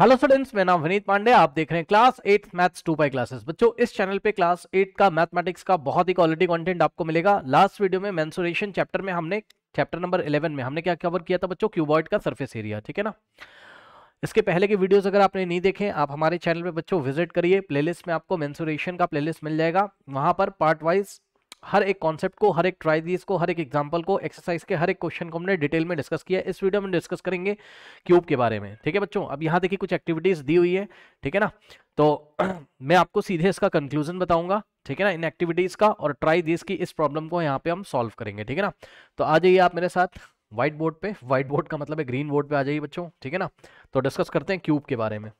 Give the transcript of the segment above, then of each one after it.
Hello students मेरा नाम विनीत पांडे आप देख रहे हैं क्लास एट मैथ्स टू बाई क्लासेस बच्चों इस चैनल पे क्लास एट का मैथमेटिक्स का बहुत ही क्वालिटी कंटेंट आपको मिलेगा लास्ट वीडियो में मेंसुरेशन चैप्टर में हमने चैप्टर नंबर 11 में हमने क्या कवर किया था बच्चों क्यूबॉइड का सर्फेस एरिया ठीक है ना इसके पहले की वीडियोज अगर आपने नहीं देखे आप हमारे चैनल पर बच्चों विजिट करिए प्लेलिस्ट में आपको मैंसुरेशन का प्लेलिस्ट मिल जाएगा वहां पर पार्ट वाइज हर एक कॉन्सेप्ट को हर एक ट्राइजीज को हर एक एग्जाम्पल को एक्सरसाइज के हर एक क्वेश्चन को हमने डिटेल में डिस्कस किया इस वीडियो में डिस्कस करेंगे क्यूब के बारे में ठीक है बच्चों अब यहाँ देखिए कुछ एक्टिविटीज़ दी हुई है ठीक है ना तो मैं आपको सीधे इसका कंक्लूजन बताऊंगा ठीक है ना इन एक्टिविटीज़ का और ट्राई दीज की इस प्रॉब्लम को यहाँ पे हम सॉल्व करेंगे ठीक है ना तो आ जाइए आप मेरे साथ व्हाइट बोर्ड पे व्हाइट बोर्ड का मतलब है ग्रीन बोर्ड पे आ जाइए बच्चों ठीक है ना तो डिस्कस करते हैं क्यूब के बारे में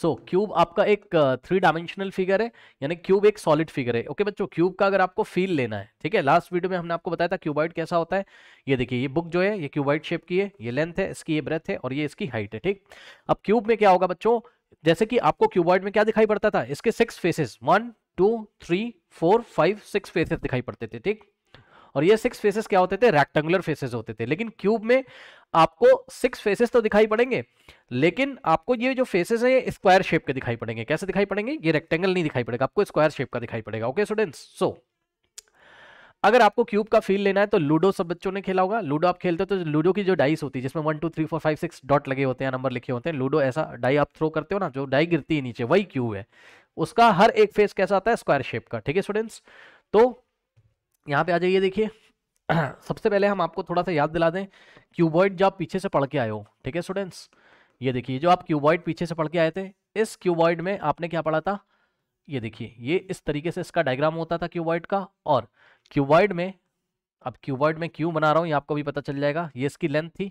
सो so, क्यूब आपका एक थ्री डायमेंशनल फिगर है यानी क्यूब एक सॉलिड फिगर है ओके बच्चों क्यूब का अगर आपको फील लेना है ठीक है लास्ट वीडियो में हमने आपको बताया था क्यूबाइट कैसा होता है ये देखिए ये बुक जो है ये क्यूबाइट शेप की है ये लेंथ है इसकी ये ब्रेथ है और ये इसकी हाइट है ठीक अब क्यूब में क्या होगा बच्चों जैसे कि आपको क्यूबाइट में क्या दिखाई पड़ता था इसके six faces one two three four five six faces दिखाई पड़ते थे ठीक और ये सिक्स फेसेस क्या होते थे रेक्टेंगुलर फेसेस होते थे लेकिन क्यूब में आपको सिक्स फेसेस तो दिखाई पड़ेंगे लेकिन आपको ये जो फेसेस हैं ये स्क्वायर शेप के दिखाई पड़ेंगे कैसे दिखाई पड़ेंगे ये रेक्टेंगल नहीं दिखाई पड़ेगा आपको स्क्वायर शेप का दिखाई पड़ेगा ओके स्टूडेंट्स सो अगर आपको क्यूब का फील लेना है तो लूडो सब बच्चों ने खेला होगा लूडो आप खेलते हो तो लूडो की जो डाइस होती है जिसमें one two three four five six dot लगे होते हैं नंबर लिखे होते हैं लूडो ऐसा डाई आप थ्रो करते हो ना जो डाई गिरती है नीचे वही क्यूब है उसका हर एक फेस कैसा आता है स्क्वायर शेप का ठीक है स्टूडेंट्स तो यहाँ पे आ जाइए देखिए सबसे पहले हम आपको थोड़ा सा याद दिला दें क्यूबॉइड जो आप पीछे से पढ़ के आए हो ठीक है स्टूडेंट्स ये देखिए जो आप क्यूबॉइड पीछे से पढ़ के आए थे इस क्यूबॉइड में आपने क्या पढ़ा था ये देखिए ये इस तरीके से इसका डायग्राम होता था क्यूबॉइड का और क्यूबॉइड में अब क्यूबॉइड में क्यू बना रहा हूँ ये आपको भी पता चल जाएगा ये इसकी लेंथ थी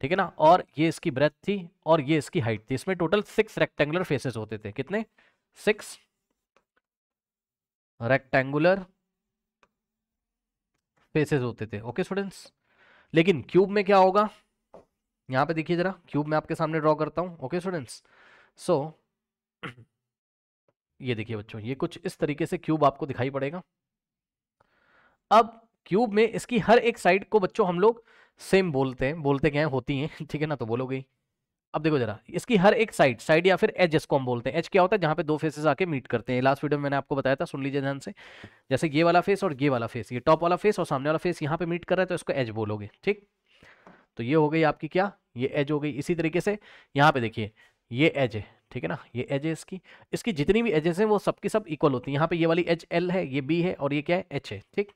ठीक है ना और ये इसकी ब्रेथ थी और ये इसकी हाइट थी इसमें टोटल सिक्स रेक्टेंगुलर फेसेस होते थे कितने सिक्स रेक्टेंगुलर फेसेस होते थे ओके स्टूडेंट्स लेकिन क्यूब में क्या होगा यहाँ पे देखिए जरा क्यूब में आपके सामने ड्रॉ करता हूँ ओके स्टूडेंट्स सो ये देखिए बच्चों ये कुछ इस तरीके से क्यूब आपको दिखाई पड़ेगा अब क्यूब में इसकी हर एक साइड को बच्चों हम लोग सेम बोलते हैं बोलते क्या है होती हैं ठीक है ना तो बोलोगे अब देखो जरा इसकी हर एक साइड साइड या फिर एज को हम बोलते हैं एज क्या होता है जहाँ पे दो फेसेस आके मीट करते हैं लास्ट वीडियो में मैंने आपको बताया था सुन लीजिए ध्यान से जैसे ये वाला फेस और ये वाला फेस ये टॉप वाला फेस और सामने वाला फेस यहाँ पे मीट कर रहा है तो इसको एज बोलोगे ठीक तो ये हो गई आपकी क्या ये एज हो गई इसी तरीके से यहाँ पे देखिए ये एज है ठीक है ना ये एज है इसकी इसकी जितनी भी एजेस हैं वो सबकी सब इक्वल होती है यहाँ पे ये वाली एज एल है ये बी है और ये क्या है एच है ठीक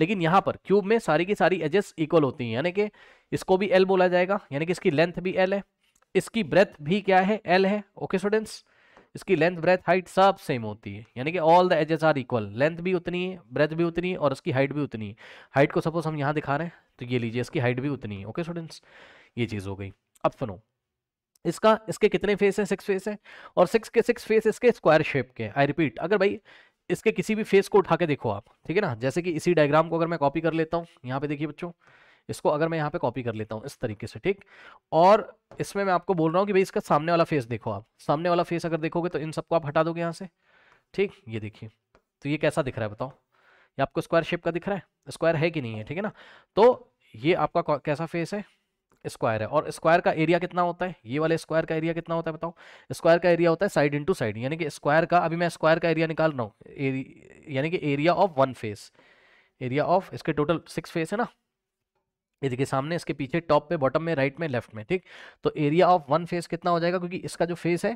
लेकिन यहाँ पर क्यूब में सारी की सारी एजेस इक्वल होती हैं यानी कि इसको भी एल बोला जाएगा यानी कि इसकी लेंथ भी एल है इसकी ब्रेथ भी क्या है एल है ओके स्टूडेंट्स इसकी लेंथ ब्रेथ हाइट सब सेम होती है यानी कि all the edges are equal length भी उतनी है ब्रेथ भी उतनी है और इसकी हाइट भी उतनी है हाइट को सपोज हम यहाँ दिखा रहे हैं तो ये लीजिए इसकी हाइट भी उतनी है ओके स्टूडेंट्स ये चीज़ हो गई अब सुनो इसका इसके कितने फेस हैं सिक्स फेस हैं और सिक्स के सिक्स फेस इसके स्क्वायर शेप के आई रिपीट अगर भाई इसके किसी भी फेस को उठा के देखो आप ठीक है ना जैसे कि इसी डायग्राम को अगर मैं कॉपी कर लेता हूँ यहाँ पे देखिए बच्चों इसको अगर मैं यहाँ पे कॉपी कर लेता हूँ इस तरीके से ठीक और इसमें मैं आपको बोल रहा हूँ कि भाई इसका सामने वाला फेस देखो आप सामने वाला फेस अगर देखोगे तो इन सबको आप हटा दोगे यहाँ से ठीक ये देखिए तो ये कैसा दिख रहा है बताओ ये आपको स्क्वायर शेप का दिख रहा है स्क्वायर है कि नहीं है ठीक है ना तो ये आपका कैसा फेस है स्क्वायर है और स्क्वायर का एरिया कितना होता है ये वाले स्क्वायर का एरिया कितना होता है बताओ स्क्वायर का एरिया होता है साइड इनटू साइड यानी कि स्क्वायर का अभी मैं स्क्वायर का एरिया निकाल रहा हूँ यानी कि area of one face area of इसके टोटल सिक्स फेस है ना ये देखिए सामने इसके पीछे टॉप पे बॉटम में राइट में लेफ्ट में ठीक तो एरिया ऑफ वन फेस कितना हो जाएगा क्योंकि इसका जो फेस है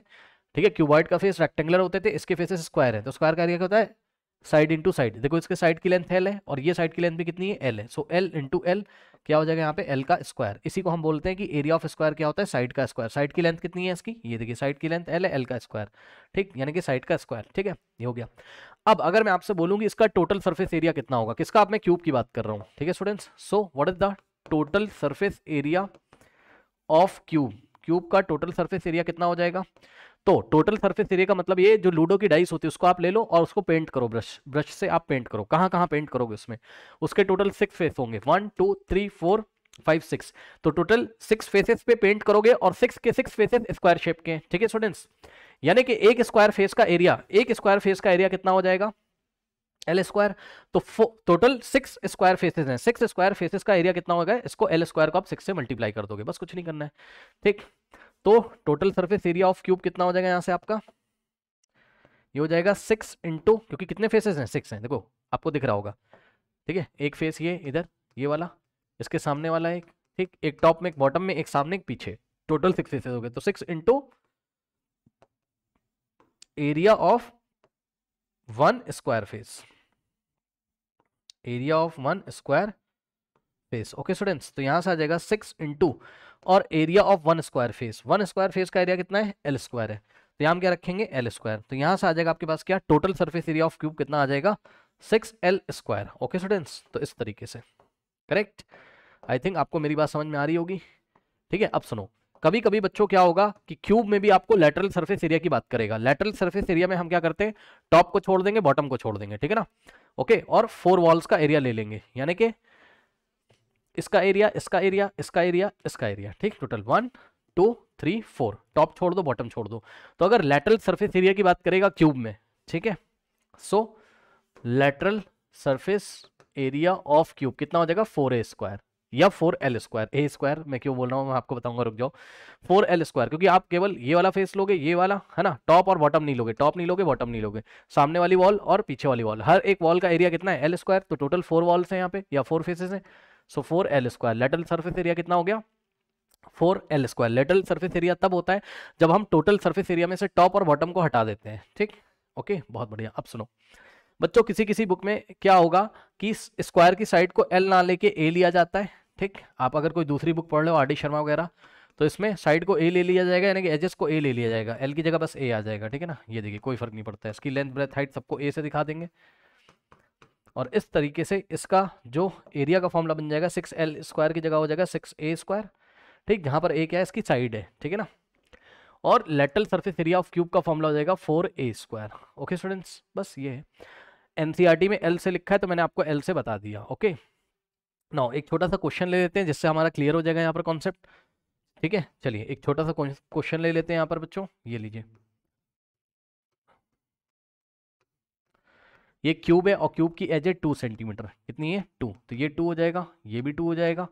ठीक है क्यूबॉइड का फेस रेक्टेंगुलर होते थे इसके फेसेस स्क्वायर है तो स्क्वायर का एरिया क्या होता है साइड इंटू साइड देखो इसके साइड की लेंथ एल है और ये साइड की लेंथ भी कितनी है एल है सो एल इंटू एल क्या हो जाएगा यहाँ पे एल का स्क्वायर इसी को हम बोलते हैं कि एरिया ऑफ स्क्वायर क्या होता है साइड का स्क्वायर साइड की लेंथ कितनी है इसकी ये देखिए साइड की लेंथ एल है एल का स्क्वायर ठीक यानी कि साइड का स्क्वायर ठीक है ये हो गया अब अगर मैं आपसे बोलूँगी इसका टोटल सर्फेस एरिया कितना होगा किसका आप मैं क्यूब की बात कर रहा हूँ ठीक है students so what is the total surface area of cube cube का टोटल सरफेस एरिया कितना हो जाएगा तो टोटल सरफेस एरिया का मतलब ये जो लूडो की डाइस होती है उसको आप ले लो और उसको पेंट करो ब्रश ब्रश से आप पेंट करो कहां कहां पेंट करोगे उसमें उसके टोटल सिक्स फेस होंगे one two three four five six तो टोटल सिक्स फेसेस पे पेंट करोगे और सिक्स के सिक्स फेसेस स्क्वायर शेप के ठीक है स्टूडेंट्स यानी कि एक स्क्वायर फेस का एरिया एक स्क्वायर फेस का एरिया कितना हो जाएगा एल स्क्वायर तो टोटल सिक्स स्क्वायर फेसेस हैं सिक्स स्क्वायर फेसेस का एरिया कितना होगा इसको एल स्क्वायर को आप सिक्स से मल्टीप्लाई कर दोगे बस कुछ नहीं करना है ठीक तो total surface area of cube कितना हो जाएगा यहाँ से आपका ये हो जाएगा सिक्स इंटू क्योंकि कितने फेसेस हैं सिक्स हैं देखो आपको दिख रहा होगा ठीक है एक फेस ये इधर ये वाला इसके सामने वाला एक ठीक एक टॉप में एक बॉटम में एक सामने एक पीछे टोटल सिक्स फेसेस हो गए तो six into area of one square face area of one square face okay students तो यहां से आ जाएगा सिक्स इंटू और area of one square face one square face का एरिया कितना है एल स्क्वायर है तो यहां क्या रखेंगे एल स्क्वायर तो यहां से आ जाएगा आपके पास क्या total surface area of cube कितना आ जाएगा six L square okay students तो इस तरीके से करेक्ट आई थिंक आपको मेरी बात समझ में आ रही होगी ठीक है अब सुनो कभी कभी बच्चों क्या होगा कि क्यूब में भी आपको लेटरल सर्फेस एरिया की बात करेगा लेटरल सर्फेस एरिया में हम क्या करते हैं टॉप को छोड़ देंगे बॉटम को छोड़ देंगे ठीक है ना ओके और फोर वॉल्स का एरिया ले लेंगे यानी कि इसका एरिया इसका एरिया इसका एरिया इसका एरिया ठीक total one two three four top छोड़ दो बॉटम छोड़ दो तो अगर लेटरल सर्फेस एरिया की बात करेगा क्यूब में ठीक है so lateral surface area of cube कितना हो जाएगा फोर ए स्क्वायर या four L square A square मैं क्यों बोल रहा हूँ मैं आपको बताऊंगा रुक जाओ फोर एल स्क्वायर क्योंकि आप केवल ये वाला फेस लोगे ये वाला है ना टॉप और बॉटम नहीं लोगे टॉप नहीं लोगे बॉटम नहीं लोगे सामने वाली वॉल और पीछे वाली वॉल हर एक वॉल का एरिया कितना है एल स्क्वायर तो टोटल फोर वॉल्स हैं यहाँ पे या फोर फेसेस हैं so four L square lateral surface area कितना हो गया four L square lateral surface area तब होता है जब हम टोटल सर्फेस एरिया में से टॉप और बॉटम को हटा देते हैं ठीक ओके बहुत बढ़िया अब सुनो बच्चों किसी किसी बुक में क्या होगा कि स्क्वायर की साइड को एल ना लेके ए लिया जाता है ठीक आप अगर कोई दूसरी बुक पढ़ लो आर डी शर्मा वगैरह तो इसमें साइड को ए ले लिया जाएगा यानी कि एजेस को ए ले लिया जाएगा एल की जगह बस ए आ जाएगा ठीक है ना ये देखिए कोई फर्क नहीं पड़ता है इसकी लेंथ ब्रेथ हाइट सबको ए से दिखा देंगे और इस तरीके से इसका जो एरिया का फॉर्मूला बन जाएगा सिक्स एल स्क्वायर की जगह हो जाएगा सिक्स ए स्क्वायर ठीक जहाँ पर ए क्या है इसकी साइड है ठीक है ना और lateral surface area of cube का फॉर्मूला हो जाएगा four A square okay students बस ये है एन e में एल से लिखा है तो मैंने आपको एल से बता दिया ओके नौ एक छोटा सा क्वेश्चन ले लेते हैं जिससे हमारा क्लियर हो जाएगा यहाँ पर कॉन्सेप्ट ठीक है चलिए एक छोटा सा क्वेश्चन ले लेते हैं यहाँ पर बच्चों ये लीजिए ये क्यूब है और क्यूब की एज है टू सेंटीमीटर कितनी है टू तो ये टू हो जाएगा ये भी टू हो जाएगा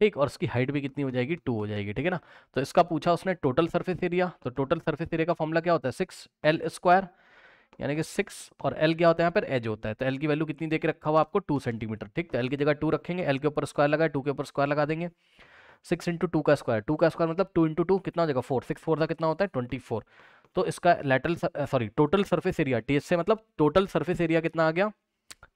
ठीक और इसकी हाइट भी कितनी हो जाएगी टू हो जाएगी ठीक है ना तो इसका पूछा उसने टोटल सर्फेस एरिया तो टोटल सर्फेस एरिया का फॉर्मूला क्या होता है सिक्स एल स्क्वायर यानी कि सिक्स और एल क्या होता है यहाँ पर एज होता है तो एल की वैल्यू कितनी देकर रखा हुआ आपको टू सेंटीमीटर ठीक तो एल की जगह टू रखेंगे एल के ऊपर स्क्वायर लगा टू के ऊपर स्क्वायर लगा देंगे सिक्स इंटू टू का स्क्वायर टू का स्क्वायर मतलब टू इंटू टू कितना हो जाएगा फोर सिक्स फोर का कितना होता है ट्वेंटी फोर तो इसका lateral sorry total surface area T से मतलब टोटल सर्फेस एरिया कितना आ गया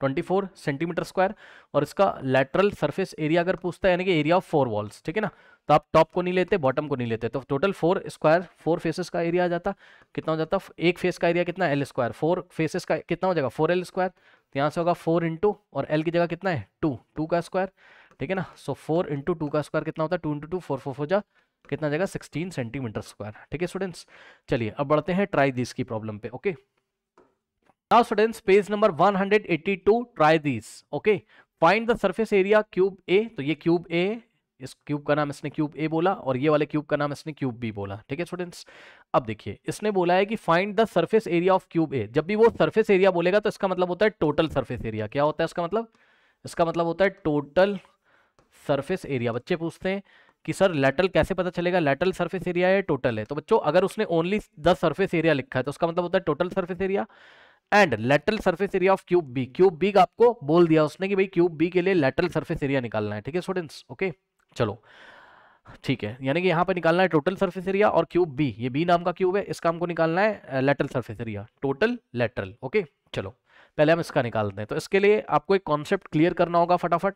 ट्वेंटी फोर सेंटीमीटर स्क्वायर और इसका लेटरल सर्फेस एरिया अगर पूछता है यानी कि एरिया ऑफ फोर वॉल्स ठीक है ना तो आप टॉप को नहीं लेते बॉटम को नहीं लेते तो total four square four faces का एरिया आ जाता कितना हो जाता एक फेस का एरिया कितना एल स्क्वायर फोर फेसेस का कितना हो जाएगा फोर एल स्क्वायर तो यहाँ से होगा फोर इंटू और एल की जगह कितना है टू टू का स्क्वायर ठीक है ना सो फोर इंटू टू का स्क्वायर कितना होता है two into two four four four जा कितना जगह सिक्सटीन सेंटीमीटर स्क्वायर ठीक है स्टूडेंट्स चलिए अब बढ़ते हैं ट्राई दिस की प्रॉब्लम पे okay now students page number two try this okay find the surface area cube A तो ये क्यूब ए इस क्यूब का नाम इसने क्यूब ए बोला और ये वाले क्यूब का नाम इसने क्यूब बी बोला ठीक है स्टूडेंट्स अब देखिए इसने बोला है कि find the surface area of cube A जब भी वो सर्फेस एरिया बोलेगा तो इसका मतलब होता है टोटल सर्फेस एरिया क्या होता है इसका मतलब इसका मतलब होता है टोटल सर्फेस एरिया बच्चे पूछते हैं कि सर लेटल कैसे पता चलेगा लेटल सर्फेस एरिया है टोटल है तो बच्चों अगर उसने ओनली द सर्फेस एरिया लिखा है तो उसका मतलब होता है total surface area and lateral surface area of cube B cube B का आपको बोल दिया उसने कि भाई क्यूब बी के लिए लेटल सर्फेस एरिया निकालना है ठीक है स्टूडेंट्स ओके okay? चलो ठीक है यानी कि यहाँ पर निकालना है टोटल सर्फेस एरिया और क्यूब बी ये बी नाम का क्यूब है इसका हमको निकालना है lateral surface area total lateral okay चलो पहले हम इसका निकालते हैं तो इसके लिए आपको एक कॉन्सेप्ट क्लियर करना होगा फटाफट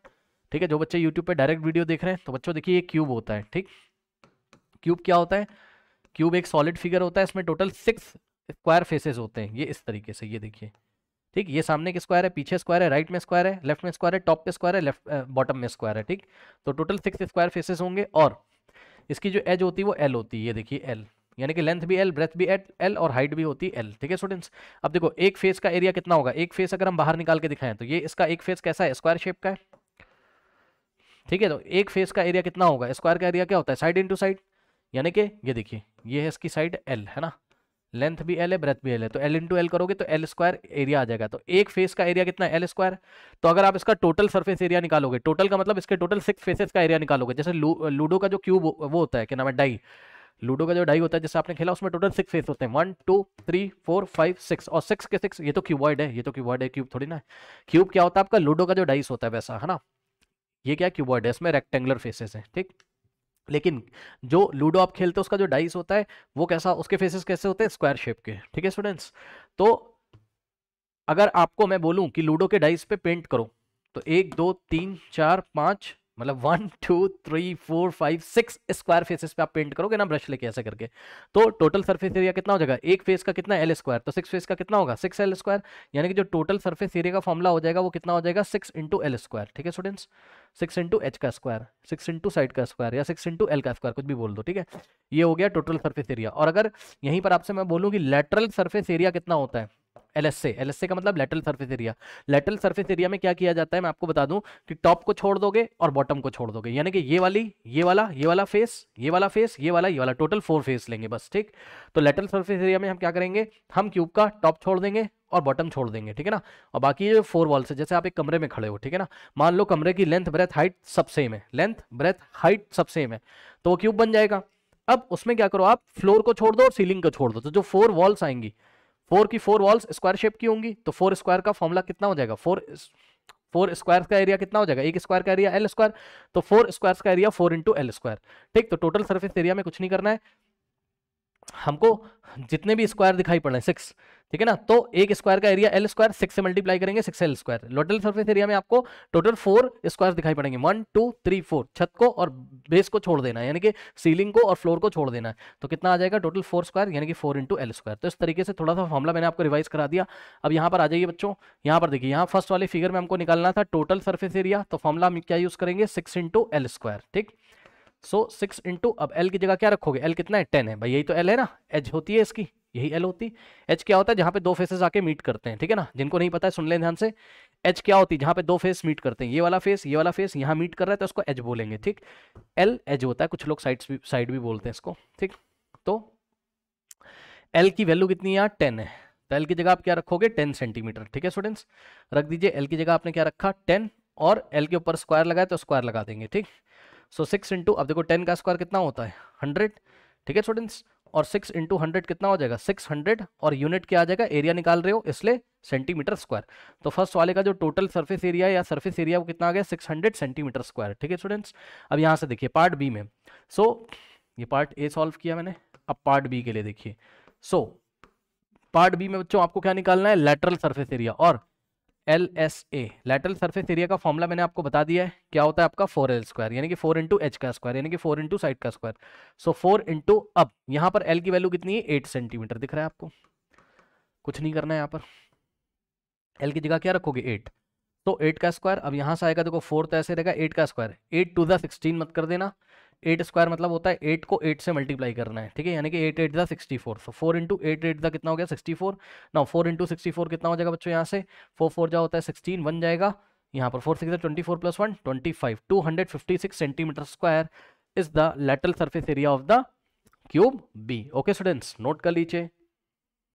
ठीक है जो बच्चे यूट्यूब पे डायरेक्ट वीडियो देख रहे हैं तो बच्चों देखिए ये क्यूब होता है ठीक क्यूब क्या होता है क्यूब एक सॉलिड फिगर होता है इसमें टोटल सिक्स स्क्वायर फेसेस होते हैं ये इस तरीके से ये देखिए ठीक ये सामने के स्क्वायर है पीछे स्क्वायर है राइट में स्क्वायर है लेफ्ट में स्क्वायर है टॉप पे स्क्वायर है लेफ्ट बॉटम में स्क्वायर है ठीक तो टोटल सिक्स स्क्वायर फेसेस होंगे और इसकी जो एज होती है वो एल होती है ये देखिए एल यानी कि लेंथ भी एल ब्रेथ भी एट एल और हाइट भी होती है एल ठीक है स्टूडेंट्स अब देखो एक फेस का एरिया कितना होगा एक फेस अगर हम बाहर निकाल के दिखाएं तो ये इसका एक फेस कैसा है स्क्वायर शेप का है ठीक है तो एक फेस का एरिया कितना होगा स्क्वायर का एरिया क्या होता है साइड इंटू साइड यानी कि ये देखिए ये है इसकी साइड एल है ना लेंथ भी एल है ब्रेथ भी एल है तो एल इंटू एल करोगे तो एल स्क्वायर एरिया आ जाएगा तो एक फेस का एरिया कितना एल स्क्वायर तो अगर आप इसका टोटल सर्फेस एरिया निकालोगे टोटल का मतलब इसके टोटल सिक्स फेसेस का एरिया निकालोगे जैसे लूडो का जो क्यूब वो होता है क्या नाम है डाई लूडो का जो डाई होता है जैसे आपने खेला उसमें टोटल सिक्स फेस होते हैं one two three four five six और सिक्स के सिक्स ये तो क्यूबॉइड है ये तो क्यूबॉइड है क्यूब थोड़ी ना क्यूब क्या होता है आपका लूडो का जो डाइस होता है वैसा है ना ये क्या क्यूबॉइड है इसमें रेक्टेंगुलर फेसेस है ठीक लेकिन जो लूडो आप खेलते हो उसका जो डाइस होता है वो कैसा उसके फेसेस कैसे होते हैं स्क्वायर शेप के ठीक है स्टूडेंट्स तो अगर आपको मैं बोलूं कि लूडो के डाइस पे पेंट करो तो एक दो तीन चार पाँच मतलब one two three four five six square faces पे आप पेंट करोगे ना ब्रश लेके ऐसे करके तो टोटल सरफेस एरिया कितना हो जाएगा एक फेस का कितना एल स्क्वायर तो सिक्स फेस का कितना होगा सिक्स एल स्क्वायर यानी कि जो टोटल सरफेस एरिया का फॉर्मला हो जाएगा वो कितना हो जाएगा सिक्स इंटू एल स्क्वायर ठीक है स्टूडेंट्स सिक्स इंटू एच का स्क्वायर सिक्स इंटू साइड का स्क्वायर या सिक्स इंटू एल का स्क्वायर कुछ भी बोल दो ठीक है ये हो गया टोटल सर्फेस एरिया और अगर यहीं पर आपसे मैं बोलूँ कि लेटरल सर्फेस एरिया कितना होता है एलएसए एलएसए का मतलब lateral surface area lateral surface area में क्या किया जाता है मैं आपको बता दूं कि टॉप को छोड़ दोगे और बॉटम को छोड़ दोगे यानी कि ये वाली ये वाला ये वाला फेस ये वाला फेस ये वाला ये वाला टोटल फोर फेस लेंगे बस ठीक तो लेटरल सर्फेस एरिया में हम क्या करेंगे हम क्यूब का टॉप छोड़ देंगे और बॉटम छोड़ देंगे ठीक है ना और बाकी ये फोर वॉल्स है जैसे आप एक कमरे में खड़े हो ठीक है ना मान लो कमरे की लेंथ ब्रेथ हाइट सब सेम है लेंथ ब्रेथ हाइट सब सेम है तो वो क्यूब बन जाएगा अब उसमें क्या करो आप फ्लोर को छोड़ दो और सीलिंग को छोड़ दो तो जो फोर वॉल्स आएंगी फोर की फोर वॉल्स स्क्वायर शेप की होंगी तो फोर स्क्वायर का फॉर्मूला कितना हो जाएगा फोर फोर स्क्वायर का एरिया कितना हो जाएगा एक स्क्वायर का एरिया एल स्क्वायर तो फोर स्क्वायर का area four into L square ठीक तो टोटल सर्फेस एरिया में कुछ नहीं करना है हमको जितने भी स्क्वायर दिखाई पड़ रहे हैं सिक्स ठीक है ना तो एक स्क्वायर का एरिया एल स्क्वायर सिक्स से मल्टीप्लाई करेंगे six L square total surface area में आपको टोटल फोर स्क्वायर दिखाई पड़ेंगे वन टू थ्री फोर छत को और बेस को छोड़ देना है यानी कि सीलिंग को और फ्लोर को छोड़ देना है तो कितना आ जाएगा टोटल फोर स्क्वायर यानी कि फोर इंटू एल स्क्वायर तो इस तरीके से थोड़ा सा फॉर्मला मैंने आपको रिवाइज करा दिया अब यहाँ पर आ जाइए बच्चों यहाँ पर देखिए यहाँ फर्स्ट वाले फिगर में हमको निकालना था टोटल सर्फेस एरिया तो फॉर्मला हम क्या यूज करेंगे सिक्स इंटू एल स्क्वायर ठीक सो सिक्स इंटू अब एल की जगह क्या रखोगे एल कितना है टेन है भाई यही तो एल है ना एच होती है इसकी यही एल होती एच क्या होता है जहाँ पे दो फेसेस आके मीट करते हैं ठीक है ना जिनको नहीं पता है सुन लें ध्यान से एच क्या होती है जहां पे दो फेस मीट करते हैं ये वाला फेस ये वाला फेस यहाँ मीट कर रहा है तो उसको एच बोलेंगे ठीक एल एच होता है कुछ लोग साइड भी साइड भी बोलते हैं इसको ठीक तो एल की वैल्यू कितनी यहाँ टेन है तो एल की जगह आप क्या रखोगे टेन सेंटीमीटर ठीक है स्टूडेंट्स रख दीजिए एल की जगह आपने क्या रखा टेन और एल के ऊपर स्क्वायर लगाए तो स्क्वायर लगा देंगे ठीक सो सिक्स इंटू अब देखो टेन का स्क्वायर कितना होता है हंड्रेड ठीक है स्टूडेंट्स और सिक्स इंटू हंड्रेड कितना हो जाएगा सिक्स हंड्रेड और यूनिट क्या आ जाएगा एरिया निकाल रहे हो इसलिए सेंटीमीटर स्क्वायर तो फर्स्ट वाले का जो टोटल सर्फेस एरिया या सर्फेस एरिया वो कितना आ गया सिक्स हंड्रेड सेंटीमीटर स्क्वायर ठीक है स्टूडेंट्स अब यहाँ से देखिए पार्ट बी में सो so, ये पार्ट ए सॉल्व किया मैंने अब पार्ट बी के लिए देखिए सो so, पार्ट बी में बच्चों आपको क्या निकालना है लेटरल सर्फेस एरिया और L S A lateral surface area का फॉर्मला मैंने आपको बता दिया है क्या होता है आपका फोर एल स्क्वायर यानी कि फोर इंटू एच का स्क्वायर यानी कि फोर इंटू साइड का स्क्वायर सो फोर इंटू अब यहाँ पर एल की वैल्यू कितनी है एट सेंटीमीटर दिख रहा है आपको कुछ नहीं करना है यहाँ पर एल की जगह क्या रखोगे एट तो एट का स्क्वायर अब यहाँ से आएगा देखो फोर तो ऐसे रहेगा एट का स्क्वायर एट टू दिक्सटीन मत कर देना एट स्क्वायर मतलब होता है एट को एट से मल्टीप्लाई करना है ठीक है यानी कि एट एट दा sixty four so four into eight eight दा कितना हो गया सिक्सटी फोर ना फोर इंटू सिक्सटी फोर कितना हो जाएगा बच्चों यहाँ से फोर फोर जो होता है सिक्सटीन बन जाएगा यहाँ पर four six twenty four plus one twenty five two hundred fifty six centimetre square is the lateral surface area of the cube B okay students note कर लीजिए